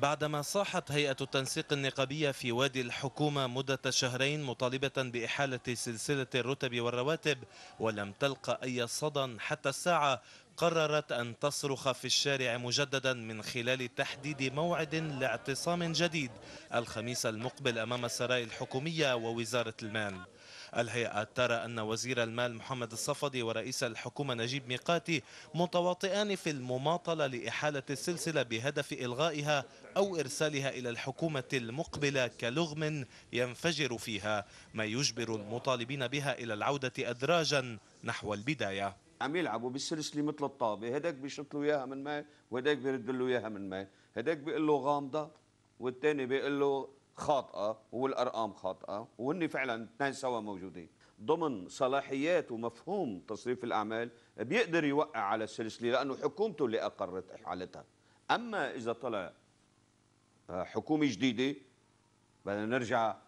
بعدما صاحت هيئة التنسيق النقابية في وادي الحكومة مدة شهرين مطالبة بإحالة سلسلة الرتب والرواتب ولم تلقى أي صدى حتى الساعة قررت أن تصرخ في الشارع مجددا من خلال تحديد موعد لاعتصام جديد الخميس المقبل أمام السراي الحكومية ووزارة المال الهيئة ترى أن وزير المال محمد الصفدي ورئيس الحكومة نجيب ميقاتي متواطئان في المماطلة لإحالة السلسلة بهدف إلغائها أو إرسالها إلى الحكومة المقبلة كلغم ينفجر فيها ما يجبر المطالبين بها إلى العودة أدراجا نحو البداية عم يلعبوا بالسلسله مثل الطابه هداك بيشط له اياها من مال وهداك بيرد له اياها من مال هداك بيقول له غامضه والثاني بيقول له خاطئه والارقام خاطئه وهن فعلا اثنين سوا موجودين ضمن صلاحيات ومفهوم تصريف الاعمال بيقدر يوقع على السلسله لانه حكومته اللي اقرت احالتها اما اذا طلع آه، حكومه جديده بدنا نرجع آه،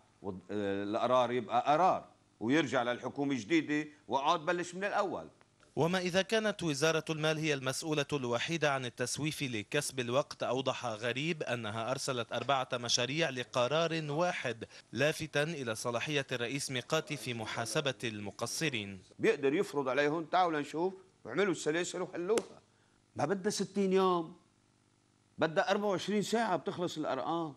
القرار يبقى قرار ويرجع للحكومه الجديده وقعد بلش من الاول وما إذا كانت وزارة المال هي المسؤولة الوحيدة عن التسويف لكسب الوقت أوضح غريب أنها أرسلت أربعة مشاريع لقرار واحد لافتا إلى صلاحية الرئيس ميقاتي في محاسبة المقصرين بيقدر يفرض عليهم تعالوا نشوف وعملوا السلاسل وحلوها ما بدها 60 يوم بدها 24 ساعة بتخلص الأرقام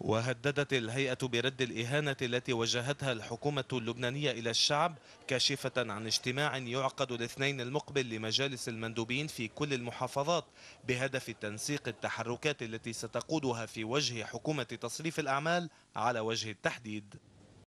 وهددت الهيئة برد الإهانة التي وجهتها الحكومة اللبنانية إلى الشعب كاشفة عن اجتماع يعقد الاثنين المقبل لمجالس المندوبين في كل المحافظات بهدف تنسيق التحركات التي ستقودها في وجه حكومة تصريف الأعمال على وجه التحديد